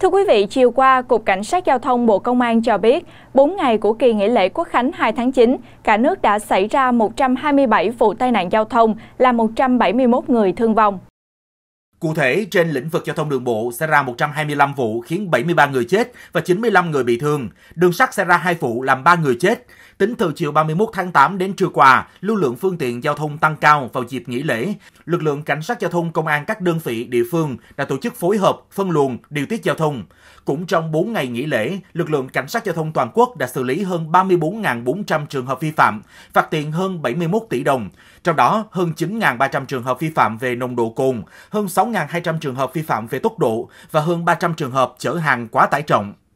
Thưa quý vị, chiều qua, Cục Cảnh sát Giao thông Bộ Công an cho biết, 4 ngày của kỳ nghỉ lễ Quốc khánh 2 tháng 9, cả nước đã xảy ra 127 vụ tai nạn giao thông, là 171 người thương vong. Cụ thể, trên lĩnh vực giao thông đường bộ xảy ra 125 vụ khiến 73 người chết và 95 người bị thương. Đường sắt xảy ra 2 vụ làm 3 người chết. Tính từ chiều 31 tháng 8 đến trưa qua, lưu lượng phương tiện giao thông tăng cao vào dịp nghỉ lễ. Lực lượng cảnh sát giao thông công an các đơn vị địa phương đã tổ chức phối hợp, phân luồng, điều tiết giao thông. Cũng trong 4 ngày nghỉ lễ, lực lượng cảnh sát giao thông toàn quốc đã xử lý hơn 34.400 trường hợp vi phạm, phạt tiền hơn 71 tỷ đồng. Trong đó, hơn 9.300 trường hợp vi phạm về nồng độ cồn, hơn 6 6.200 trường hợp vi phạm về tốc độ và hơn 300 trường hợp chở hàng quá tải trọng.